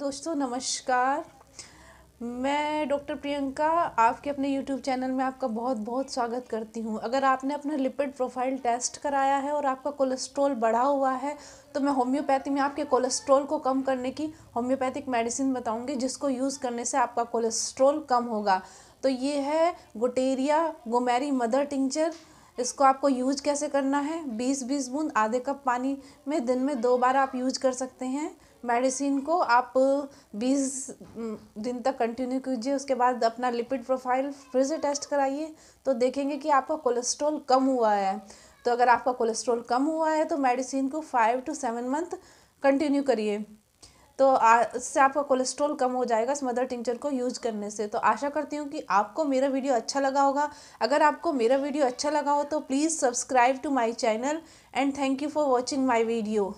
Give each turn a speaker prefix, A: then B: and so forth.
A: दोस्तों नमस्कार मैं डॉक्टर प्रियंका आपके अपने यूट्यूब चैनल में आपका बहुत बहुत स्वागत करती हूँ अगर आपने अपना लिपिड प्रोफाइल टेस्ट कराया है और आपका कोलेस्ट्रॉल बढ़ा हुआ है तो मैं होम्योपैथी में आपके कोलेस्ट्रॉल को कम करने की होम्योपैथिक मेडिसिन बताऊँगी जिसको यूज़ करने से आपका कोलेस्ट्रॉल कम होगा तो ये है गुटेरिया गोमेरी मदर टिंचर इसको आपको यूज कैसे करना है बीस बीस बूंद आधे कप पानी में दिन में दो बार आप यूज कर सकते हैं मेडिसिन को आप 20 दिन तक कंटिन्यू कीजिए उसके बाद अपना लिपिड प्रोफाइल फिर से टेस्ट कराइए तो देखेंगे कि आपका कोलेस्ट्रॉल कम हुआ है तो अगर आपका कोलेस्ट्रॉल कम हुआ है तो मेडिसिन को five to seven month continue करिए तो इससे आपका कोलेस्ट्रॉल कम हो जाएगा इस मदर टिंचर को यूज करने से तो आशा करती हूँ कि आपको मेरा वीडियो अच्छा लगा होगा अगर आपको मेरा वीडियो अच्छा लगा हो तो please subscribe to my channel and thank you for watching my video